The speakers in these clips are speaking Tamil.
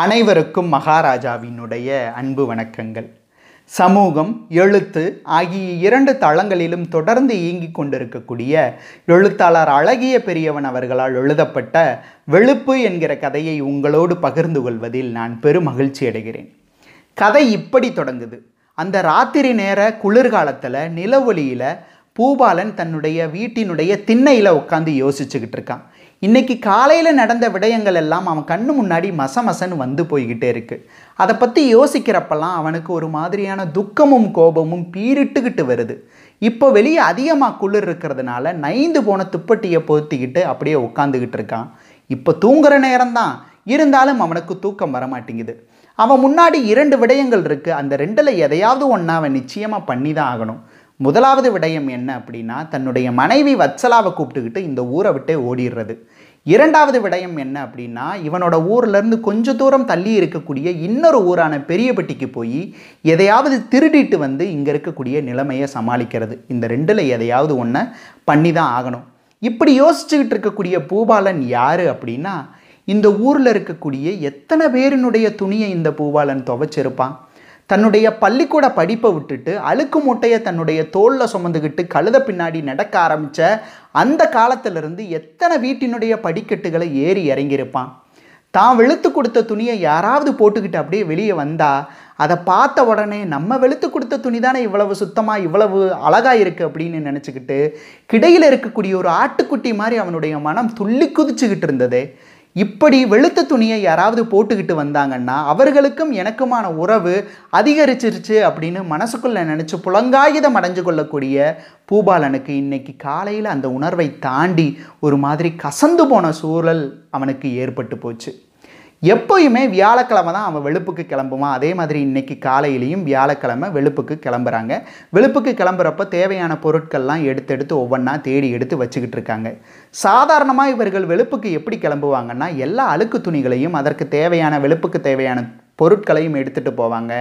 அனைவருக்கும் மகாராஜாவினுடைய அன்பு வணக்கங்கள் சமூகம் எழுத்து ஆகிய இரண்டு தளங்களிலும் தொடர்ந்து இயங்கிக் கொண்டிருக்கக்கூடிய எழுத்தாளர் அழகிய பெரியவன் அவர்களால் எழுதப்பட்ட வெளுப்பு என்கிற கதையை உங்களோடு பகிர்ந்து கொள்வதில் நான் பெரும் மகிழ்ச்சி அடைகிறேன் கதை இப்படி தொடங்குது அந்த ராத்திரி நேர குளிர்காலத்தில் நிலவொலியில் பூபாலன் தன்னுடைய வீட்டினுடைய திண்ணையில் உட்காந்து யோசிச்சுக்கிட்டு இருக்கான் இன்றைக்கி காலையில் நடந்த விடயங்கள் எல்லாம் அவன் கண்ணு முன்னாடி மசமசன்னு வந்து போய்கிட்டே இருக்குது அதை பற்றி யோசிக்கிறப்பெல்லாம் அவனுக்கு ஒரு மாதிரியான துக்கமும் கோபமும் பீரிட்டுக்கிட்டு வருது இப்போ வெளியே அதிகமாக குளிர் இருக்கிறதுனால நைந்து போன துப்பட்டியை பொருத்திக்கிட்டு அப்படியே உட்காந்துக்கிட்டு இருக்கான் இப்போ தூங்குற நேரம்தான் இருந்தாலும் அவனுக்கு தூக்கம் வர மாட்டேங்குது அவன் முன்னாடி இரண்டு விடயங்கள் இருக்குது அந்த ரெண்டில் எதையாவது ஒன்றா அவன் நிச்சயமாக பண்ணி தான் ஆகணும் முதலாவது விடயம் என்ன அப்படின்னா தன்னுடைய மனைவி வச்சலாவை கூப்பிட்டுக்கிட்டு இந்த ஊரை விட்டே ஓடிடுறது இரண்டாவது விடயம் என்ன அப்படின்னா இவனோட ஊர்லேருந்து கொஞ்ச தூரம் தள்ளி இருக்கக்கூடிய இன்னொரு ஊரான பெரியப்பட்டிக்கு போய் எதையாவது திருடிட்டு வந்து இங்கே இருக்கக்கூடிய நிலைமையை சமாளிக்கிறது இந்த ரெண்டில் எதையாவது ஒன்றை பண்ணி தான் ஆகணும் இப்படி யோசிச்சுக்கிட்டு இருக்கக்கூடிய பூபாலன் யார் அப்படின்னா இந்த ஊரில் இருக்கக்கூடிய எத்தனை பேரினுடைய துணியை இந்த பூபாலன் துவைச்சிருப்பான் தன்னுடைய பள்ளிக்கூட படிப்பை விட்டுட்டு அழுக்கு மூட்டையை தன்னுடைய தோளில் சுமந்துக்கிட்டு கழுத பின்னாடி நடக்க ஆரம்பித்த அந்த காலத்திலிருந்து எத்தனை வீட்டினுடைய படிக்கட்டுகளை ஏறி இறங்கியிருப்பான் தான் வெளுத்து கொடுத்த துணியை யாராவது போட்டுக்கிட்டு அப்படியே வெளியே வந்தால் அதை பார்த்த உடனே நம்ம வெளுத்து கொடுத்த துணி தானே இவ்வளவு சுத்தமாக இவ்வளவு அழகாக இருக்குது அப்படின்னு நினச்சிக்கிட்டு கிடையில் இருக்கக்கூடிய ஒரு ஆட்டுக்குட்டி மாதிரி அவனுடைய மனம் துள்ளி குதிச்சுக்கிட்டு இருந்தது இப்படி வெளுத்த துணியை யாராவது போட்டுக்கிட்டு வந்தாங்கன்னா அவர்களுக்கும் எனக்குமான உறவு அதிகரிச்சிருச்சு அப்படின்னு மனசுக்குள்ளே நினச்சி புலங்காயுதம் அடைஞ்சு கொள்ளக்கூடிய பூபாலனுக்கு இன்னைக்கு காலையில் அந்த உணர்வை தாண்டி ஒரு மாதிரி கசந்து போன சூழல் அவனுக்கு ஏற்பட்டு போச்சு எப்போயுமே வியாழக்கிழமை தான் அவன் வெளுப்புக்கு கிளம்புவான் அதே மாதிரி இன்றைக்கி காலையிலையும் வியாழக்கிழமை வெளுப்புக்கு கிளம்புறாங்க வெளுப்புக்கு கிளம்புறப்ப தேவையான பொருட்கள்லாம் எடுத்து எடுத்து ஒவ்வொன்றா தேடி எடுத்து வச்சுக்கிட்டு இருக்காங்க சாதாரணமாக இவர்கள் வெளுப்புக்கு எப்படி கிளம்புவாங்கன்னா எல்லா அழுக்கு துணிகளையும் அதற்கு தேவையான வெளுப்புக்கு தேவையான பொருட்களையும் எடுத்துகிட்டு போவாங்க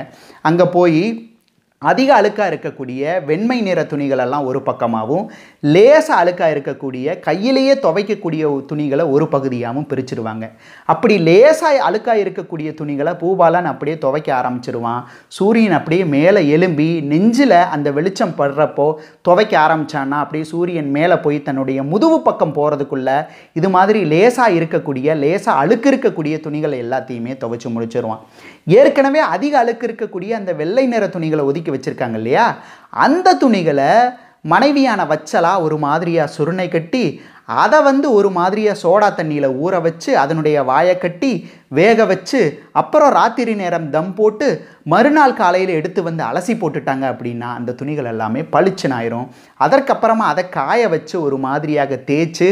அங்கே போய் அதிக அழுக்காக இருக்கக்கூடிய வெண்மை நிற துணிகளெல்லாம் ஒரு பக்கமாகவும் லேசாக அழுக்காக இருக்கக்கூடிய கையிலேயே துவைக்கக்கூடிய துணிகளை ஒரு பகுதியாகவும் பிரிச்சிருவாங்க அப்படி லேசாக அழுக்காக இருக்கக்கூடிய துணிகளை பூபாலன் அப்படியே துவைக்க ஆரம்பிச்சிருவான் சூரியன் அப்படியே மேலே எலும்பி நெஞ்சில் அந்த வெளிச்சம் படுறப்போ துவைக்க ஆரம்பித்தான்னா அப்படியே சூரியன் மேலே போய் தன்னுடைய முதுகு பக்கம் போகிறதுக்குள்ளே இது மாதிரி லேசாக இருக்கக்கூடிய லேசாக அழுக்கு இருக்கக்கூடிய துணிகளை எல்லாத்தையுமே துவைச்சி முடிச்சிருவான் ஏற்கனவே அதிக அழுக்கு இருக்கக்கூடிய அந்த வெள்ளை நிற துணிகளை ஒதுக்கி வச்சுருக்காங்க இல்லையா அந்த துணிகளை மனைவியான வச்சலா ஒரு மாதிரியாக சுருணை கட்டி அதை வந்து ஒரு மாதிரியாக சோடா தண்ணியில் ஊற வச்சு அதனுடைய வாயை கட்டி வேக வச்சு அப்புறம் ராத்திரி நேரம் தம் போட்டு மறுநாள் காலையில் எடுத்து வந்து அலசி போட்டுட்டாங்க அப்படின்னா அந்த துணிகள் எல்லாமே பளிச்சுனாயிரும் அதற்கப்புறமா அதை காய வச்சு ஒரு மாதிரியாக தேய்ச்சி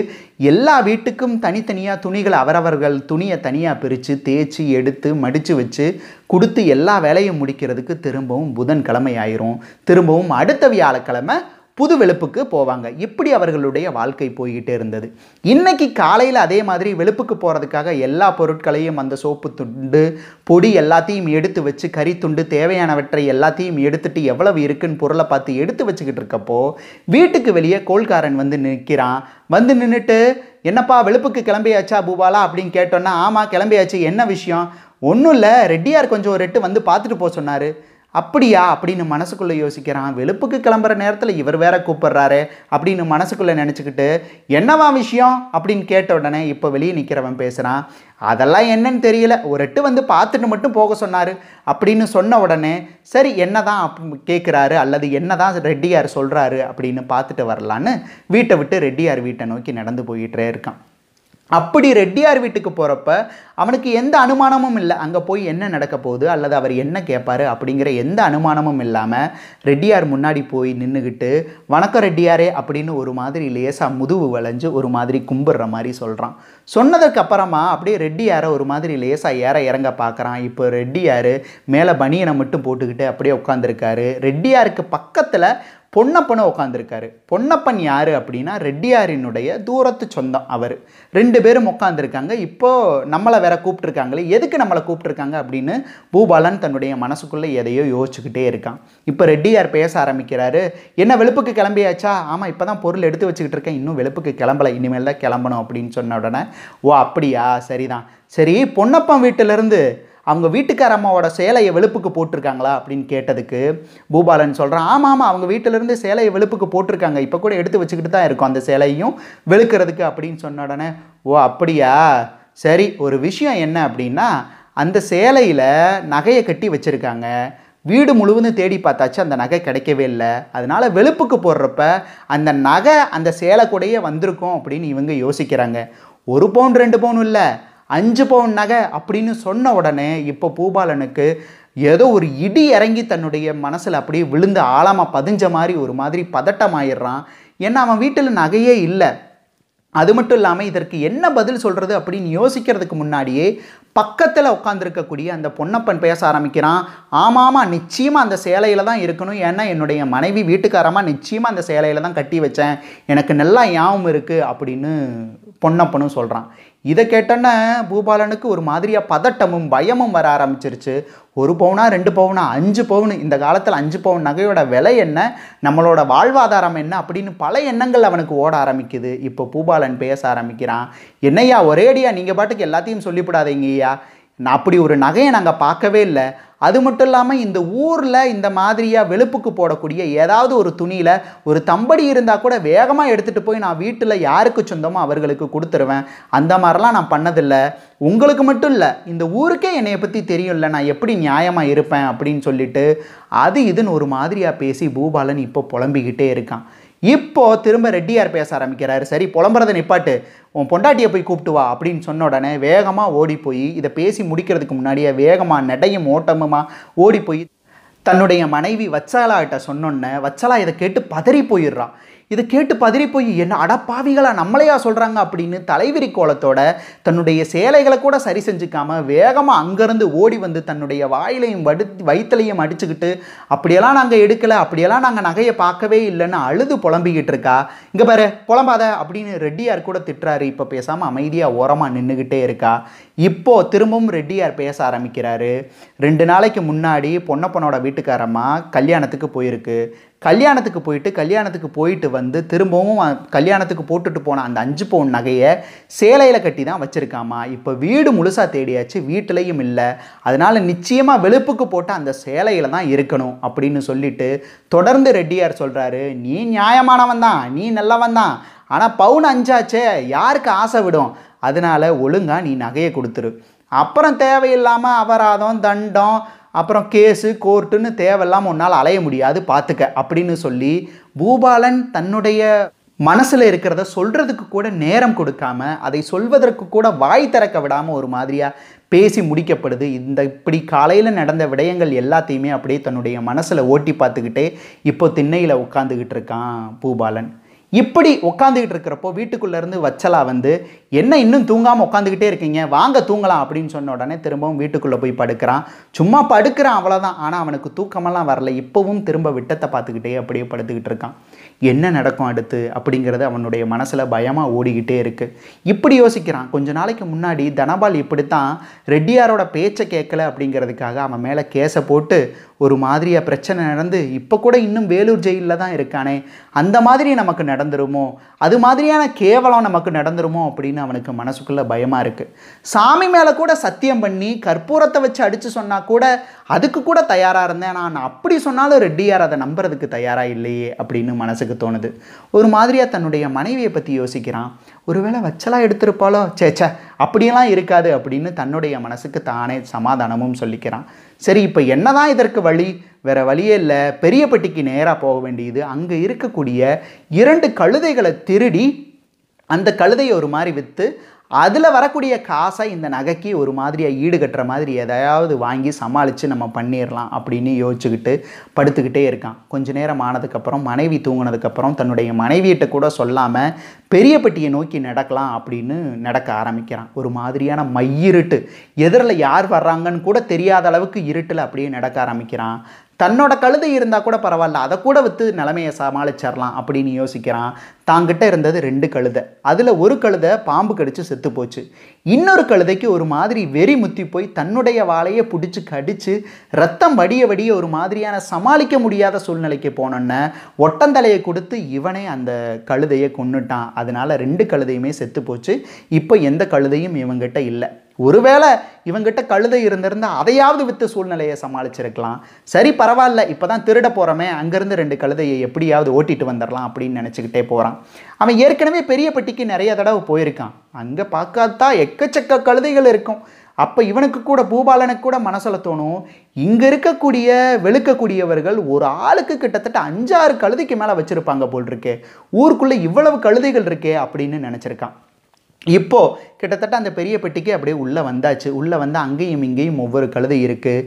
எல்லா வீட்டுக்கும் தனித்தனியாக துணிகளை அவரவர்கள் துணியை தனியாக பிரித்து தேய்ச்சி எடுத்து மடித்து வச்சு கொடுத்து எல்லா வேலையும் முடிக்கிறதுக்கு திரும்பவும் புதன்கிழமை ஆயிரும் திரும்பவும் அடுத்த வியாழக்கிழமை புது வெளுப்புக்கு போவாங்க இப்படி அவர்களுடைய வாழ்க்கை போய்கிட்டே இருந்தது இன்னைக்கு காலையில் அதே மாதிரி வெளுப்புக்கு போகிறதுக்காக எல்லா பொருட்களையும் அந்த சோப்பு துண்டு பொடி எல்லாத்தையும் எடுத்து வச்சு கறி துண்டு தேவையானவற்றை எல்லாத்தையும் எடுத்துட்டு எவ்வளவு இருக்குன்னு பொருளை பார்த்து எடுத்து வச்சுக்கிட்டு இருக்கப்போ வீட்டுக்கு வெளியே கோல்காரன் வந்து நிற்கிறான் வந்து நின்றுட்டு என்னப்பா வெளுப்புக்கு கிளம்பியாச்சா பூபாலா அப்படின்னு கேட்டோன்னா ஆமாம் கிளம்பியாச்சு என்ன விஷயம் ஒன்றும் இல்லை ரெட்டியார் கொஞ்சம் ஒரு ரெட்டு வந்து பார்த்துட்டு போக சொன்னார் அப்படியா அப்படின்னு மனசுக்குள்ளே யோசிக்கிறான் வெளுப்புக்கு கிளம்புற நேரத்தில் இவர் வேற கூப்பிடுறாரு அப்படின்னு மனசுக்குள்ளே நினச்சிக்கிட்டு என்னவா விஷயம் அப்படின்னு கேட்ட உடனே இப்போ வெளியே நிற்கிறவன் பேசுகிறான் அதெல்லாம் என்னன்னு தெரியல ஒரு எட்டு வந்து பார்த்துட்டு மட்டும் போக சொன்னார் அப்படின்னு சொன்ன உடனே சரி என்ன தான் கேட்குறாரு அல்லது என்ன தான் ரெட்டியார் சொல்கிறாரு அப்படின்னு பார்த்துட்டு வரலான்னு வீட்டை விட்டு ரெட்டியார் வீட்டை நோக்கி நடந்து போயிட்டே இருக்கான் அப்படி ரெட்டியார் வீட்டுக்கு போகிறப்ப அவனுக்கு எந்த அனுமானமும் இல்லை அங்கே போய் என்ன நடக்க போகுது அல்லது அவர் என்ன கேட்பார் அப்படிங்கிற எந்த அனுமானமும் இல்லாமல் ரெட்டியார் முன்னாடி போய் நின்றுக்கிட்டு வணக்கம் ரெட்டியாரே அப்படின்னு ஒரு மாதிரி லேசாக முதுகு வளைஞ்சு ஒரு மாதிரி கும்பிட்ற மாதிரி சொல்கிறான் சொன்னதுக்கு அப்புறமா அப்படியே ரெட்டியாரை ஒரு மாதிரி லேசாக ஏற இறங்க பார்க்குறான் இப்போ ரெட்டியார் மேலே பனியனை மட்டும் போட்டுக்கிட்டு அப்படியே உட்காந்துருக்காரு ரெட்டியாருக்கு பக்கத்தில் பொன்னப்பனும் உட்காந்துருக்காரு பொன்னப்பன் யார் அப்படின்னா ரெட்டியாரினுடைய தூரத்து சொந்தம் அவர் ரெண்டு பேரும் உட்காந்துருக்காங்க இப்போது நம்மளை வேற கூப்பிட்ருக்காங்களே எதுக்கு நம்மளை கூப்பிட்ருக்காங்க அப்படின்னு பூபாலன் தன்னுடைய மனசுக்குள்ளே எதையோ யோசிச்சுக்கிட்டே இருக்கான் இப்போ ரெட்டியார் பேச ஆரம்பிக்கிறாரு என்ன வெளுப்புக்கு கிளம்பியாச்சா ஆமாம் இப்போ தான் பொருள் எடுத்து வச்சுக்கிட்டு இருக்கேன் இன்னும் வெளுப்புக்கு கிளம்பலை இனிமேல் தான் கிளம்பணும் அப்படின்னு சொன்ன உடனே ஓ அப்படியா சரிதான் சரி பொன்னப்பன் வீட்டிலேருந்து அவங்க வீட்டுக்கார அம்மாவோட சேலையை வெளுப்புக்கு போட்டிருக்காங்களா அப்படின்னு கேட்டதுக்கு பூபாலன் சொல்கிறான் ஆமாம் ஆமாம் அவங்க வீட்டிலேருந்து சேலையை வெளுப்புக்கு போட்டிருக்காங்க இப்போ கூட எடுத்து வச்சுக்கிட்டு தான் இருக்கும் அந்த சேலையும் வெளுக்கிறதுக்கு அப்படின்னு சொன்ன உடனே ஓ அப்படியா சரி ஒரு விஷயம் என்ன அப்படின்னா அந்த சேலையில் நகையை கட்டி வச்சுருக்காங்க வீடு முழுவதும் தேடி பார்த்தாச்சு அந்த நகை கிடைக்கவே இல்லை அதனால் வெளுப்புக்கு போடுறப்ப அந்த நகை அந்த சேலை கூடயே வந்திருக்கும் அப்படின்னு இவங்க யோசிக்கிறாங்க ஒரு பவுன் ரெண்டு பவுன் இல்லை அஞ்சு பவுன் நகை அப்படின்னு சொன்ன உடனே இப்போ பூபாலனுக்கு ஏதோ ஒரு இடி இறங்கி தன்னுடைய மனசில் அப்படியே விழுந்து ஆழமாக பதிஞ்ச மாதிரி ஒரு மாதிரி பதட்டம் ஆயிடுறான் ஏன்னா அவன் வீட்டில் நகையே இல்லை அது மட்டும் இல்லாமல் இதற்கு என்ன பதில் சொல்கிறது அப்படின்னு யோசிக்கிறதுக்கு முன்னாடியே பக்கத்தில் உட்காந்துருக்கக்கூடிய அந்த பொன்னப்பன் பேச ஆரம்பிக்கிறான் ஆமாமா நிச்சயமாக அந்த சேலையில் தான் இருக்கணும் ஏன்னா என்னுடைய மனைவி வீட்டுக்காரமாக நிச்சயமாக அந்த சேலையில் தான் கட்டி வச்சேன் எனக்கு நல்லா ஞாபகம் இருக்குது அப்படின்னு பொன்னப்பனும் சொல்கிறான் இதை கேட்டோன்னே பூபாலனுக்கு ஒரு மாதிரியாக பதட்டமும் பயமும் வர ஆரம்பிச்சிருச்சு ஒரு பவுனா ரெண்டு பவுனா அஞ்சு பவுனு இந்த காலத்தில் அஞ்சு பவுன் நகையோட விலை என்ன நம்மளோட வாழ்வாதாரம் என்ன அப்படின்னு பல எண்ணங்கள் அவனுக்கு ஓட ஆரம்பிக்குது இப்போ பூபாலன் பேச ஆரம்பிக்கிறான் என்னையா ஒரேடியா நீங்கள் பாட்டுக்கு எல்லாத்தையும் சொல்லிவிடாதீங்கய்யா நான் அப்படி ஒரு நகையை நாங்கள் பார்க்கவே இல்லை அது மட்டும் இல்லாமல் இந்த ஊரில் இந்த மாதிரியாக வெளுப்புக்கு போடக்கூடிய ஏதாவது ஒரு துணியில் ஒரு தம்படி இருந்தால் கூட வேகமாக எடுத்துகிட்டு போய் நான் வீட்டில் யாருக்கு சொந்தமோ அவர்களுக்கு கொடுத்துருவேன் அந்த மாதிரிலாம் நான் பண்ணதில்லை உங்களுக்கு மட்டும் இல்லை இந்த ஊருக்கே என்னை பற்றி தெரியும்ல நான் எப்படி நியாயமாக இருப்பேன் அப்படின்னு சொல்லிட்டு அது இதுன்னு ஒரு மாதிரியாக பேசி பூபாலன் இப்போ புலம்பிக்கிட்டே இருக்கான் இப்போது திரும்ப ரெட்டியார் பேச ஆரம்பிக்கிறாரு சரி புலம்புறதை நிப்பாட்டு உன் பொண்டாட்டியை போய் கூப்பிட்டு வா அப்படின்னு சொன்ன உடனே வேகமாக ஓடி போய் இதை பேசி முடிக்கிறதுக்கு முன்னாடியே வேகமாக நடையும் ஓட்டமுமா ஓடி போய் தன்னுடைய மனைவி வச்சாலாகிட்ட சொன்னோன்னே வச்சாலா இதை கேட்டு பதறி போயிடுறான் இதை கேட்டு பதிரி போய் என்ன அடப்பாவிகளாக நம்மளையா சொல்கிறாங்க அப்படின்னு தலைவிரி கோலத்தோட தன்னுடைய சேலைகளை கூட சரி செஞ்சுக்காமல் வேகமாக அங்கேருந்து ஓடி வந்து தன்னுடைய வாயிலையும் வடு வயிற்றுலையும் அடிச்சுக்கிட்டு அப்படியெல்லாம் நாங்கள் எடுக்கலை அப்படியெல்லாம் நாங்கள் நகையை பார்க்கவே இல்லைன்னு அழுது புலம்பிக்கிட்டு இருக்கா இங்கே பாரு புலம்பாத அப்படின்னு ரெட்டியார் கூட திட்டுறாரு இப்போ பேசாமல் அமைதியாக ஓரமாக நின்றுக்கிட்டே இருக்கா இப்போது திரும்பவும் ரெட்டியார் பேச ஆரம்பிக்கிறாரு ரெண்டு நாளைக்கு முன்னாடி பொன்னப்பனோட வீட்டுக்காரம்மா கல்யாணத்துக்கு போயிருக்கு கல்யாணத்துக்கு போயிட்டு கல்யாணத்துக்கு போயிட்டு வந்து திரும்பவும் கல்யாணத்துக்கு போட்டுட்டு போன அந்த அஞ்சு பவுன் நகையை சேலையில் கட்டி தான் வச்சுருக்காமா இப்போ வீடு முழுசாக தேடியாச்சு வீட்டிலையும் இல்லை அதனால் நிச்சயமாக வெளுப்புக்கு போட்டு அந்த சேலையில் தான் இருக்கணும் அப்படின்னு சொல்லிட்டு தொடர்ந்து ரெட்டியார் சொல்கிறாரு நீ நியாயமானவன் தான் நீ நல்லவன் தான் ஆனால் பவுன் அஞ்சாச்சே யாருக்கு ஆசை விடும் அதனால் ஒழுங்காக நீ நகையை கொடுத்துரு அப்புறம் தேவையில்லாமல் அபராதம் தண்டம் அப்புறம் கேஸு கோர்ட்டுன்னு தேவையில்லாமல் உன்னால் அலைய முடியாது பார்த்துக்க அப்படின்னு சொல்லி பூபாலன் தன்னுடைய மனசில் இருக்கிறத சொல்கிறதுக்கு கூட நேரம் கொடுக்காம அதை சொல்வதற்கு கூட வாய் திறக்க விடாமல் ஒரு மாதிரியாக பேசி முடிக்கப்படுது இந்த இப்படி காலையில் நடந்த விடயங்கள் எல்லாத்தையுமே அப்படியே தன்னுடைய மனசில் ஓட்டி பார்த்துக்கிட்டே இப்போ திண்ணையில் உட்காந்துக்கிட்டு இருக்கான் பூபாலன் இப்படி உட்காந்துக்கிட்டு இருக்கிறப்போ வீட்டுக்குள்ளேருந்து வச்சலா வந்து என்ன இன்னும் தூங்காமல் உட்காந்துக்கிட்டே இருக்கீங்க வாங்க தூங்கலாம் அப்படின்னு சொன்ன உடனே திரும்பவும் வீட்டுக்குள்ளே போய் படுக்கிறான் சும்மா படுக்கிறான் அவ்வளோதான் ஆனால் அவனுக்கு தூக்கமெல்லாம் வரல இப்போவும் திரும்ப விட்டத்தை பார்த்துக்கிட்டே அப்படியே படுத்துக்கிட்டு இருக்கான் என்ன நடக்கும் அடுத்து அப்படிங்கிறது அவனுடைய மனசில் பயமாக ஓடிக்கிட்டே இருக்குது இப்படி யோசிக்கிறான் கொஞ்ச நாளைக்கு முன்னாடி தனபால் இப்படித்தான் ரெட்டியாரோட பேச்சை கேட்கல அப்படிங்கிறதுக்காக அவன் மேலே கேஸை போட்டு ஒரு மாதிரியாக பிரச்சனை நடந்து இப்போ கூட இன்னும் வேலூர் ஜெயிலில் தான் இருக்கானே அந்த மாதிரி நமக்கு நட நடந்துருமோ அது மாதிரியான கேவலம் நமக்கு நடந்துருமோ அப்படின்னு அவனுக்கு மனசுக்குள்ளே பயமாக இருக்குது சாமி மேலே கூட சத்தியம் பண்ணி கற்பூரத்தை வச்சு அடித்து சொன்னால் கூட அதுக்கு கூட தயாராக இருந்தேன் நான் அப்படி சொன்னாலும் ரெட்டியார் அதை நம்புறதுக்கு தயாராக இல்லையே அப்படின்னு மனசுக்கு தோணுது ஒரு மாதிரியாக தன்னுடைய மனைவியை பற்றி யோசிக்கிறான் ஒருவேளை வச்சலாக எடுத்திருப்பாளோ சேச்சே அப்படியெல்லாம் இருக்காது அப்படின்னு தன்னுடைய மனசுக்கு தானே சமாதானமும் சொல்லிக்கிறான் சரி இப்போ தான் இதற்கு வழி வேறு வழியே இல்லை பெரியப்பட்டிக்கு நேராக போக வேண்டியது அங்கே இருக்கக்கூடிய இரண்டு கழுதைகளை திருடி அந்த கழுதையை ஒரு மாதிரி விற்று அதில் வரக்கூடிய காசை இந்த நகைக்கு ஒரு மாதிரியாக ஈடுகட்டுற மாதிரி எதையாவது வாங்கி சமாளித்து நம்ம பண்ணிடலாம் அப்படின்னு யோசிச்சுக்கிட்டு படுத்துக்கிட்டே இருக்கான் கொஞ்ச நேரம் ஆனதுக்கப்புறம் மனைவி தூங்கினதுக்கப்புறம் தன்னுடைய மனைவியிட்ட கூட சொல்லாமல் பெரிய பெட்டியை நோக்கி நடக்கலாம் அப்படின்னு நடக்க ஆரம்பிக்கிறான் ஒரு மாதிரியான மையிருட்டு எதிரில் யார் வர்றாங்கன்னு கூட தெரியாத அளவுக்கு இருட்டில் அப்படியே நடக்க ஆரம்பிக்கிறான் தன்னோட கழுதை இருந்தால் கூட பரவாயில்ல அதை கூட விற்று நிலமையை சமாளிச்சிடலாம் அப்படின்னு யோசிக்கிறான் தாங்கிட்ட இருந்தது ரெண்டு கழுதை அதில் ஒரு கழுதை பாம்பு கடித்து செத்து போச்சு இன்னொரு கழுதைக்கு ஒரு மாதிரி வெறி முத்தி போய் தன்னுடைய வாழையை பிடிச்சி கடித்து ரத்தம் வடிய வடிய ஒரு மாதிரியான சமாளிக்க முடியாத சூழ்நிலைக்கு போனோன்னே ஒட்டந்தலையை கொடுத்து இவனே அந்த கழுதையை கொண்டுட்டான் அதனால் ரெண்டு கழுதையுமே செத்து போச்சு இப்போ எந்த கழுதையும் இவங்கிட்ட இல்லை ஒருவேளை இவங்கிட்ட கழுதை இருந்திருந்தால் அதையாவது விற்று சூழ்நிலையை சமாளிச்சிருக்கலாம் சரி பரவாயில்ல இப்போ தான் திருட போகிறோமே அங்கேருந்து ரெண்டு கழுதையை எப்படியாவது ஓட்டிட்டு வந்துடலாம் அப்படின்னு நினச்சிக்கிட்டே போகிறான் அவன் ஏற்கனவே பெரிய பெட்டிக்கு நிறைய தடவை போயிருக்கான் அங்கே பார்க்காதா எக்கச்சக்க கழுதைகள் இருக்கும் அப்போ இவனுக்கு கூட பூபாலனுக்கு கூட மனசில் தோணும் இங்கே இருக்கக்கூடிய வெளுக்கக்கூடியவர்கள் ஒரு ஆளுக்கு கிட்டத்தட்ட அஞ்சாறு கழுதைக்கு மேலே வச்சுருப்பாங்க போல் இருக்கே ஊருக்குள்ளே இவ்வளவு கழுதைகள் இருக்கே அப்படின்னு நினச்சிருக்கான் இப்போது கிட்டத்தட்ட அந்த பெரிய பெட்டிக்கு அப்படியே உள்ளே வந்தாச்சு உள்ளே வந்து அங்கேயும் இங்கேயும் ஒவ்வொரு கழுதை இருக்குது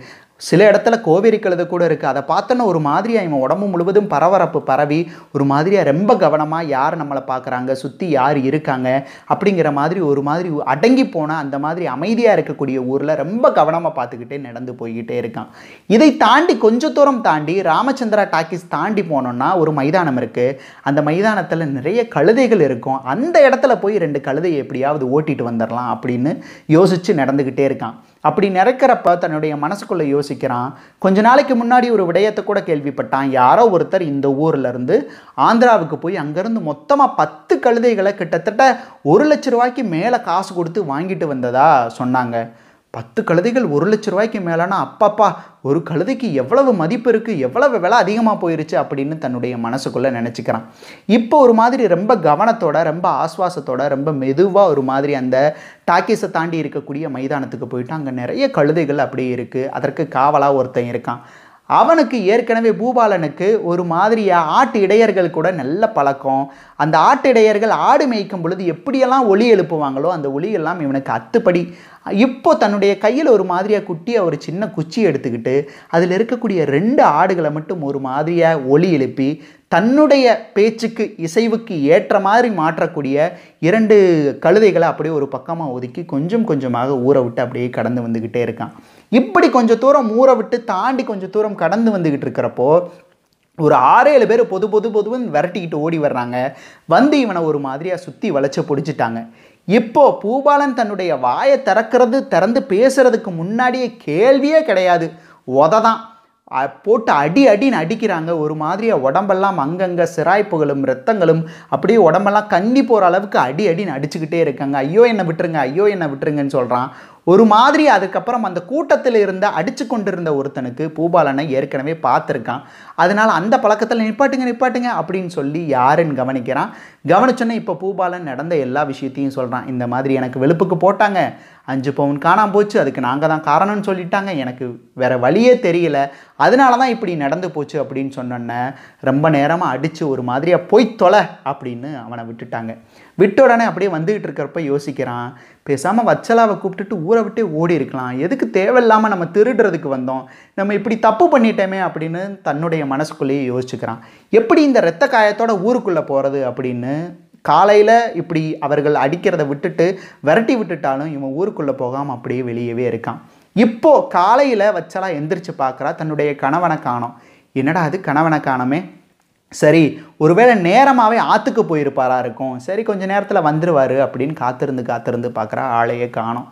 சில இடத்துல கோவேரி கழுதை கூட இருக்குது அதை பார்த்தோன்னா ஒரு மாதிரியாக இவன் உடம்பு முழுவதும் பரபரப்பு பரவி ஒரு மாதிரியாக ரொம்ப கவனமாக யார் நம்மளை பார்க்குறாங்க சுற்றி யார் இருக்காங்க அப்படிங்கிற மாதிரி ஒரு மாதிரி அடங்கி போனால் அந்த மாதிரி அமைதியாக இருக்கக்கூடிய ஊரில் ரொம்ப கவனமாக பார்த்துக்கிட்டே நடந்து போய்கிட்டே இருக்கான் இதை தாண்டி கொஞ்ச தூரம் தாண்டி ராமச்சந்திரா டாக்கிஸ் தாண்டி போனோம்னா ஒரு மைதானம் இருக்குது அந்த மைதானத்தில் நிறைய கழுதைகள் இருக்கும் அந்த இடத்துல போய் ரெண்டு கழுதையை எப்படியாவது ஓட்டிகிட்டு வந்துடலாம் அப்படின்னு யோசித்து நடந்துக்கிட்டே இருக்கான் அப்படி நிறைக்கிறப்ப தன்னுடைய மனசுக்குள்ளே யோசிக்கிறான் கொஞ்ச நாளைக்கு முன்னாடி ஒரு விடயத்தை கூட கேள்விப்பட்டான் யாரோ ஒருத்தர் இந்த ஊர்லேருந்து ஆந்திராவுக்கு போய் அங்கேருந்து மொத்தமாக பத்து கழுதைகளை கிட்டத்தட்ட ஒரு லட்ச ரூபாய்க்கு மேலே காசு கொடுத்து வாங்கிட்டு வந்ததா சொன்னாங்க பத்து கழுதைகள் ஒரு லட்ச ரூபாய்க்கு மேலானா அப்பாப்பா ஒரு கழுதைக்கு எவ்வளவு மதிப்பு இருக்குது எவ்வளவு விலை அதிகமாக போயிருச்சு அப்படின்னு தன்னுடைய மனசுக்குள்ளே நினச்சிக்கிறான் இப்போ ஒரு மாதிரி ரொம்ப கவனத்தோட ரொம்ப ஆஸ்வாசத்தோட ரொம்ப மெதுவாக ஒரு மாதிரி அந்த டாக்கீஸை தாண்டி இருக்கக்கூடிய மைதானத்துக்கு போயிட்டு அங்கே நிறைய கழுதைகள் அப்படியே இருக்குது அதற்கு காவலாக ஒருத்தன் இருக்கான் அவனுக்கு ஏற்கனவே பூபாலனுக்கு ஒரு மாதிரியாக ஆட்டு இடையர்கள் கூட நல்ல பழக்கம் அந்த ஆட்டு இடையர்கள் ஆடு மேய்க்கும் பொழுது எப்படியெல்லாம் ஒளி எழுப்புவாங்களோ அந்த ஒளியெல்லாம் இவனுக்கு அத்துப்படி இப்போ தன்னுடைய கையில் ஒரு மாதிரியாக குட்டியை ஒரு சின்ன குச்சி எடுத்துக்கிட்டு அதில் இருக்கக்கூடிய ரெண்டு ஆடுகளை மட்டும் ஒரு மாதிரியாக ஒளி எழுப்பி தன்னுடைய பேச்சுக்கு இசைவுக்கு ஏற்ற மாதிரி மாற்றக்கூடிய இரண்டு கழுதைகளை அப்படியே ஒரு பக்கமாக ஒதுக்கி கொஞ்சம் கொஞ்சமாக ஊற விட்டு அப்படியே கடந்து வந்துக்கிட்டே இருக்கான் இப்படி கொஞ்சம் தூரம் ஊற விட்டு தாண்டி கொஞ்சம் தூரம் கடந்து வந்துக்கிட்டு இருக்கிறப்போ ஒரு ஆறேழு பேர் பொது பொது பொதுவுன்னு விரட்டிக்கிட்டு ஓடி வர்றாங்க வந்து இவனை ஒரு மாதிரியாக சுற்றி வளைச்சி பிடிச்சிட்டாங்க இப்போ பூபாலன் தன்னுடைய வாயை திறக்கிறது திறந்து பேசுறதுக்கு முன்னாடியே கேள்வியே கிடையாது உத தான் போட்டு அடி அடின்னு அடிக்கிறாங்க ஒரு மாதிரியாக உடம்பெல்லாம் அங்கங்கே சிராய்ப்புகளும் ரத்தங்களும் அப்படியே உடம்பெல்லாம் கண்ணி போகிற அளவுக்கு அடி அடின்னு அடிச்சுக்கிட்டே இருக்காங்க ஐயோ என்னை விட்டுருங்க ஐயோ என்னை விட்டுருங்கன்னு சொல்கிறான் ஒரு மாதிரி அதுக்கப்புறம் அந்த கூட்டத்தில் இருந்த அடித்து கொண்டிருந்த ஒருத்தனுக்கு பூபாலனை ஏற்கனவே பார்த்துருக்கான் அதனால் அந்த பழக்கத்தில் நிப்பாட்டுங்க நிப்பாட்டுங்க அப்படின்னு சொல்லி யாருன்னு கவனிக்கிறான் கவனிச்சோன்னே இப்போ பூபாலன் நடந்த எல்லா விஷயத்தையும் சொல்கிறான் இந்த மாதிரி எனக்கு வெளுப்புக்கு போட்டாங்க அஞ்சு பவுன் காணாமல் போச்சு அதுக்கு நாங்கள் தான் காரணம்னு சொல்லிட்டாங்க எனக்கு வேறு வழியே தெரியல அதனால தான் இப்படி நடந்து போச்சு அப்படின்னு சொன்னோன்ன ரொம்ப நேரமாக அடித்து ஒரு மாதிரியாக போய் தொலை அப்படின்னு அவனை விட்டுட்டாங்க விட்ட உடனே அப்படியே வந்துக்கிட்டு இருக்கிறப்ப யோசிக்கிறான் பேசாமல் வச்சலாவை கூப்பிட்டுட்டு ஊரை விட்டே ஓடி இருக்கலாம் எதுக்கு தேவையில்லாமல் நம்ம திருடுறதுக்கு வந்தோம் நம்ம இப்படி தப்பு பண்ணிட்டோமே அப்படின்னு தன்னுடைய மனசுக்குள்ளேயே யோசிச்சுக்கிறான் எப்படி இந்த ரத்த காயத்தோட ஊருக்குள்ளே போகிறது அப்படின்னு காலையில் இப்படி அவர்கள் அடிக்கிறத விட்டுட்டு விரட்டி விட்டுட்டாலும் இவன் ஊருக்குள்ளே போகாமல் அப்படியே வெளியவே இருக்கான் இப்போது காலையில் வச்சலா எந்திரிச்சு பார்க்குறா தன்னுடைய கணவனை காணோம் என்னடா அது கணவனை காணமே சரி ஒருவேளை நேரமாகவே ஆற்றுக்கு போயிருப்பாரா இருக்கும் சரி கொஞ்சம் நேரத்தில் வந்துடுவார் அப்படின்னு காத்திருந்து காத்திருந்து பார்க்குறா ஆளையே காணும்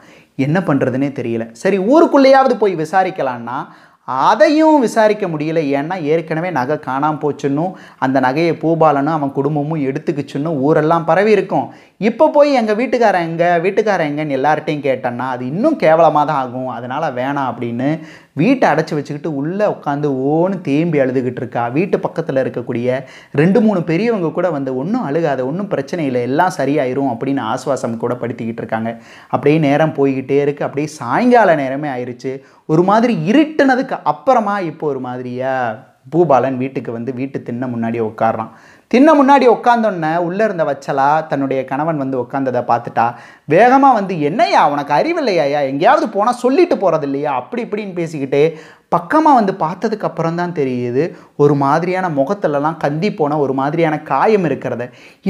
என்ன பண்ணுறதுனே தெரியல சரி ஊருக்குள்ளேயாவது போய் விசாரிக்கலான்னா அதையும் விசாரிக்க முடியல ஏன்னா ஏற்கனவே நகை காணாமல் போச்சுன்னும் அந்த நகையை பூபாலனும் அவன் குடும்பமும் எடுத்துக்கிச்சுன்னு ஊரெல்லாம் பரவி இருக்கும் இப்போ போய் எங்கள் வீட்டுக்காரன் எங்கள் வீட்டுக்காரன் எங்கன்னு எல்லார்ட்டையும் கேட்டேன்னா அது இன்னும் கேவலமாக தான் ஆகும் அதனால் வேணாம் அப்படின்னு வீட்டை அடைச்சி வச்சுக்கிட்டு உள்ளே உட்காந்து ஓன்னு தேம்பி அழுதுகிட்டு இருக்கா வீட்டு பக்கத்தில் இருக்கக்கூடிய ரெண்டு மூணு பெரியவங்க கூட வந்து ஒன்றும் அழுகாத ஒன்றும் பிரச்சனை இல்லை எல்லாம் சரியாயிரும் அப்படின்னு ஆஸ்வாசம் கூட படுத்திக்கிட்டு இருக்காங்க அப்படியே நேரம் போய்கிட்டே இருக்குது அப்படியே சாயங்கால நேரமே ஆயிடுச்சு ஒரு மாதிரி இருட்டுனதுக்கு அப்புறமா இப்போ ஒரு மாதிரியாக பூபாலன் வீட்டுக்கு வந்து வீட்டு தின்ன முன்னாடி உட்காடுறான் தின்ன முன்னாடி உட்காந்தோன்னே உள்ளே இருந்த வச்சலா தன்னுடைய கணவன் வந்து உட்காந்ததை பார்த்துட்டா வேகமாக வந்து என்னையா உனக்கு அறிவில்லையா எங்கேயாவது போனால் சொல்லிட்டு போகிறது இல்லையா அப்படி இப்படின்னு பேசிக்கிட்டு பக்கமாக வந்து பார்த்ததுக்கு அப்புறம் தான் தெரியுது ஒரு மாதிரியான முகத்துலலாம் கந்தி போன ஒரு மாதிரியான காயம் இருக்கிறத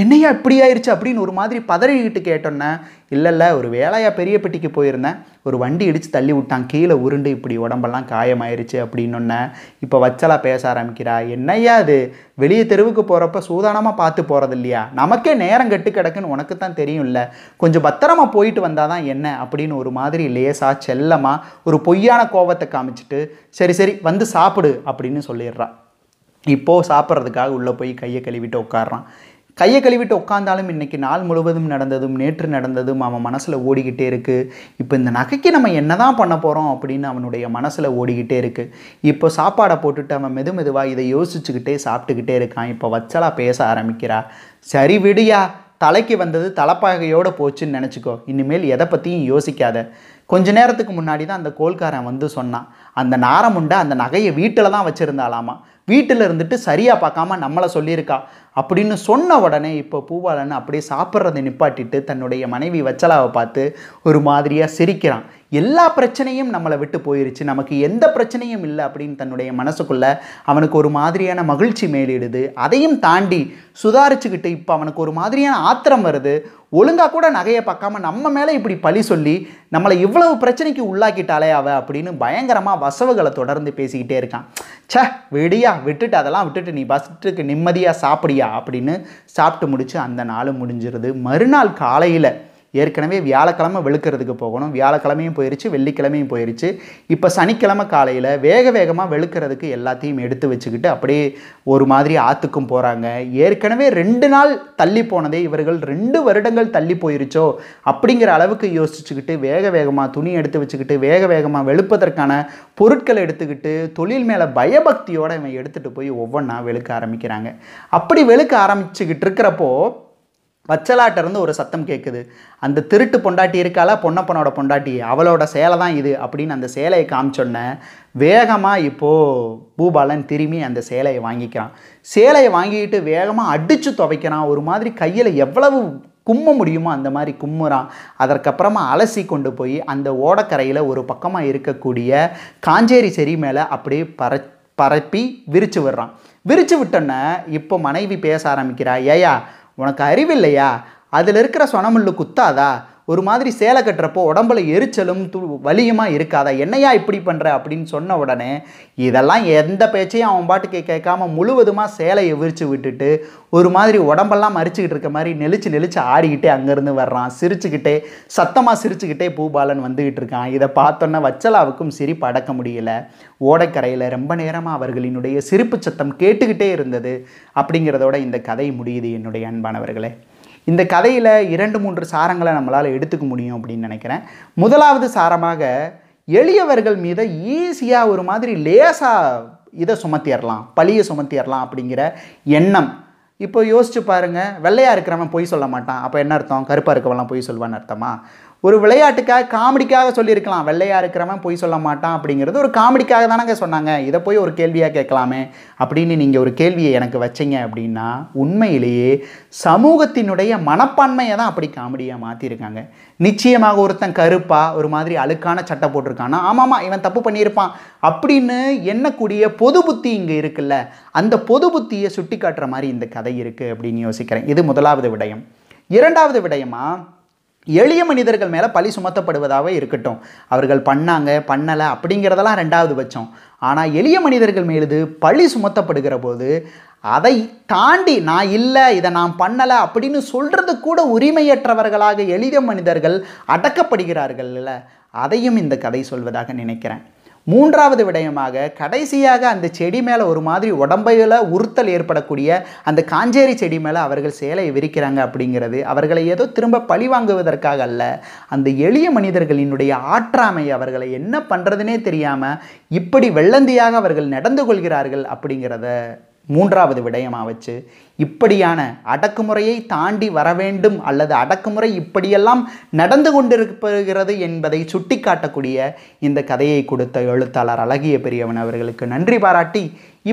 என்னையா இப்படி ஆயிடுச்சு அப்படின்னு ஒரு மாதிரி பதறிக்கிட்டு கேட்டோன்னே இல்லை இல்லை ஒரு வேலையாக பெரிய பெட்டிக்கு போயிருந்தேன் ஒரு வண்டி இடித்து தள்ளி விட்டான் கீழே உருண்டு இப்படி உடம்பெல்லாம் காயமாயிருச்சு அப்படின்னொன்னே இப்போ வச்சலா பேச ஆரம்பிக்கிறா என்னையா அது வெளியே தெருவுக்கு போகிறப்ப சூதானமாக பார்த்து போகிறது இல்லையா நமக்கே நேரம் கெட்டு கிடக்குன்னு உனக்கு தான் தெரியும்ல கொஞ்சம் பத்திரமா போயிட்டு வந்தால் தான் என்ன அப்படின்னு ஒரு மாதிரி லேசாக செல்லமாக ஒரு பொய்யான கோவத்தை காமிச்சிட்டு சரி சரி வந்து சாப்பிடு அப்படின்னு சொல்லிடுறா இப்போது சாப்பிட்றதுக்காக உள்ளே போய் கையை கழுவிட்டு உட்காடுறான் கையை கழுவிட்டு உட்காந்தாலும் இன்றைக்கி நாள் முழுவதும் நடந்ததும் நேற்று நடந்ததும் அவன் மனசில் ஓடிக்கிட்டே இருக்குது இப்போ இந்த நகைக்கு நம்ம என்ன தான் பண்ண போகிறோம் அப்படின்னு அவனுடைய மனசில் ஓடிக்கிட்டே இருக்குது இப்போ சாப்பாடை போட்டுட்டு அவன் மெது மெதுவாக இதை யோசிச்சுக்கிட்டே சாப்பிட்டுக்கிட்டே இருக்கான் இப்போ வச்சலாக பேச ஆரம்பிக்கிறா சரி விடியா தலைக்கு வந்தது தலைப்பாகையோடு போச்சுன்னு நினச்சிக்கோ இனிமேல் எதை பற்றியும் யோசிக்காத கொஞ்ச நேரத்துக்கு முன்னாடி தான் அந்த கோல்காரன் வந்து சொன்னான் அந்த நாரமுண்டை அந்த நகையை வீட்டில் தான் வச்சுருந்தாலாமா வீட்டில் இருந்துட்டு சரியாக பார்க்காம நம்மளை சொல்லியிருக்கா அப்படின்னு சொன்ன உடனே இப்போ பூபாலன் அப்படியே சாப்பிட்றதை நிப்பாட்டிட்டு தன்னுடைய மனைவி வச்சலாவை பார்த்து ஒரு மாதிரியாக சிரிக்கிறான் எல்லா பிரச்சனையும் நம்மளை விட்டு போயிருச்சு நமக்கு எந்த பிரச்சனையும் இல்லை அப்படின்னு தன்னுடைய மனசுக்குள்ளே அவனுக்கு ஒரு மாதிரியான மகிழ்ச்சி மேலிடுது அதையும் தாண்டி சுதாரிச்சுக்கிட்டு இப்போ அவனுக்கு ஒரு மாதிரியான ஆத்திரம் வருது ஒழுங்காக கூட நகையை பார்க்காம நம்ம மேலே இப்படி பழி சொல்லி நம்மளை இவ்வளவு பிரச்சனைக்கு உள்ளாக்கிட்டாலே அவ அப்படின்னு பயங்கரமாக வசவுகளை தொடர்ந்து பேசிக்கிட்டே இருக்கான் ச விடிய சரியா விட்டுட்டு அதெல்லாம் விட்டுட்டு நீ பஸ்ட்டுக்கு நிம்மதியாக சாப்பிடியா அப்படின்னு சாப்பிட்டு முடிச்சு அந்த நாள் முடிஞ்சிருது மறுநாள் காலையில் ஏற்கனவே வியாழக்கிழமை வெளுக்கிறதுக்கு போகணும் வியாழக்கிழமையும் போயிருச்சு வெள்ளிக்கிழமையும் போயிருச்சு இப்போ சனிக்கிழமை காலையில் வேக வேகமாக வெளுக்கிறதுக்கு எல்லாத்தையும் எடுத்து வச்சுக்கிட்டு அப்படியே ஒரு மாதிரி ஆற்றுக்கும் போகிறாங்க ஏற்கனவே ரெண்டு நாள் தள்ளி போனதே இவர்கள் ரெண்டு வருடங்கள் தள்ளி போயிருச்சோ அப்படிங்கிற அளவுக்கு யோசிச்சுக்கிட்டு வேக வேகமாக துணி எடுத்து வச்சுக்கிட்டு வேக வேகமாக வெளுப்பதற்கான பொருட்களை எடுத்துக்கிட்டு தொழில் மேலே பயபக்தியோடு இவன் எடுத்துகிட்டு போய் ஒவ்வொன்றா வெளுக்க ஆரம்பிக்கிறாங்க அப்படி வெளுக்க ஆரம்பிச்சுக்கிட்டு இருக்கிறப்போ இருந்து ஒரு சத்தம் கேட்குது அந்த திருட்டு பொண்டாட்டி இருக்காளா பொன்னப்பனோட பொண்டாட்டி அவளோட சேலை தான் இது அப்படின்னு அந்த சேலையை காமிச்சோன்ன வேகமாக இப்போது பூபாலன் திரும்பி அந்த சேலையை வாங்கிக்கிறான் சேலையை வாங்கிக்கிட்டு வேகமாக அடித்து துவைக்கிறான் ஒரு மாதிரி கையில் எவ்வளவு கும்ம முடியுமோ அந்த மாதிரி கும்முறான் அதற்கப்புறமா அலசி கொண்டு போய் அந்த ஓடக்கரையில் ஒரு பக்கமாக இருக்கக்கூடிய காஞ்சேரி செரி மேலே அப்படியே பர பரப்பி விரித்து விடுறான் விரித்து விட்டோன்னே இப்போ மனைவி பேச ஆரம்பிக்கிறா ஏயா உனக்கு அறிவில்லையா அதில் இருக்கிற சொனமுள்ளு குத்தாதா ஒரு மாதிரி சேலை கட்டுறப்போ உடம்புல எரிச்சலும் து வலியுமாக இருக்காதா என்னையா இப்படி பண்ணுற அப்படின்னு சொன்ன உடனே இதெல்லாம் எந்த பேச்சையும் அவன் பாட்டுக்கு கேட்காம முழுவதுமாக சேலையை விரித்து விட்டுட்டு ஒரு மாதிரி உடம்பெல்லாம் மறிச்சுக்கிட்டு இருக்க மாதிரி நெளிச்சு நெளிச்சு ஆடிக்கிட்டே அங்கேருந்து வர்றான் சிரிச்சுக்கிட்டே சத்தமாக சிரிச்சுக்கிட்டே பூபாலன் வந்துக்கிட்டு இருக்கான் இதை பார்த்தோன்னே வச்சலாவுக்கும் சிரிப்பு அடக்க முடியல ஓடைக்கரையில் ரொம்ப நேரமாக அவர்களினுடைய சிரிப்பு சத்தம் கேட்டுக்கிட்டே இருந்தது அப்படிங்கிறதோட இந்த கதை முடியுது என்னுடைய அன்பானவர்களே இந்த கதையில் இரண்டு மூன்று சாரங்களை நம்மளால் எடுத்துக்க முடியும் அப்படின்னு நினைக்கிறேன் முதலாவது சாரமாக எளியவர்கள் மீது ஈஸியாக ஒரு மாதிரி லேசாக இதை சுமத்திடலாம் பழியை சுமத்திடலாம் அப்படிங்கிற எண்ணம் இப்போ யோசிச்சு பாருங்கள் வெள்ளையாக இருக்கிறவன் பொய் சொல்ல மாட்டான் அப்போ என்ன அர்த்தம் கருப்பாக இருக்கவெல்லாம் பொய் சொல்வான்னு அர்த்தமா ஒரு விளையாட்டுக்காக காமெடிக்காக சொல்லியிருக்கலாம் வெள்ளையாக இருக்கிறவன் பொய் சொல்ல மாட்டான் அப்படிங்கிறது ஒரு காமெடிக்காக தானங்க சொன்னாங்க இதை போய் ஒரு கேள்வியாக கேட்கலாமே அப்படின்னு நீங்கள் ஒரு கேள்வியை எனக்கு வச்சிங்க அப்படின்னா உண்மையிலேயே சமூகத்தினுடைய மனப்பான்மையை தான் அப்படி காமெடியாக மாற்றிருக்காங்க நிச்சயமாக ஒருத்தன் கருப்பாக ஒரு மாதிரி அழுக்கான சட்டை போட்டிருக்கானா ஆமாம்மா இவன் தப்பு பண்ணியிருப்பான் அப்படின்னு எண்ணக்கூடிய பொது புத்தி இங்கே இருக்குல்ல அந்த பொது புத்தியை சுட்டி காட்டுற மாதிரி இந்த கதை இருக்குது அப்படின்னு யோசிக்கிறேன் இது முதலாவது விடயம் இரண்டாவது விடயமாக எளிய மனிதர்கள் மேலே பழி சுமத்தப்படுவதாக இருக்கட்டும் அவர்கள் பண்ணாங்க பண்ணலை அப்படிங்கிறதெல்லாம் ரெண்டாவது பட்சம் ஆனால் எளிய மனிதர்கள் மீது பழி சுமத்தப்படுகிற போது அதை தாண்டி நான் இல்லை இதை நான் பண்ணலை அப்படின்னு சொல்கிறது கூட உரிமையற்றவர்களாக எளிய மனிதர்கள் அடக்கப்படுகிறார்கள் அதையும் இந்த கதை சொல்வதாக நினைக்கிறேன் மூன்றாவது விடயமாக கடைசியாக அந்த செடி மேலே ஒரு மாதிரி உடம்பையில் உறுத்தல் ஏற்படக்கூடிய அந்த காஞ்சேரி செடி மேலே அவர்கள் சேலையை விரிக்கிறாங்க அப்படிங்கிறது அவர்களை ஏதோ திரும்ப பழி வாங்குவதற்காக அல்ல அந்த எளிய மனிதர்களினுடைய ஆற்றாமை அவர்களை என்ன பண்ணுறதுனே தெரியாமல் இப்படி வெள்ளந்தியாக அவர்கள் நடந்து கொள்கிறார்கள் அப்படிங்கிறத மூன்றாவது விடயமாக வச்சு இப்படியான அடக்குமுறையை தாண்டி வர வேண்டும் அல்லது அடக்குமுறை இப்படியெல்லாம் நடந்து கொண்டிருக்கிறது என்பதை சுட்டிக்காட்டக்கூடிய இந்த கதையை கொடுத்த எழுத்தாளர் அழகிய பெரியவன் அவர்களுக்கு நன்றி பாராட்டி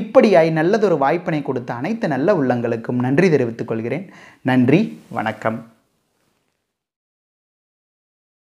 இப்படியாய் நல்லதொரு வாய்ப்பினை கொடுத்த அனைத்து நல்ல உள்ளங்களுக்கும் நன்றி தெரிவித்துக் கொள்கிறேன் நன்றி வணக்கம்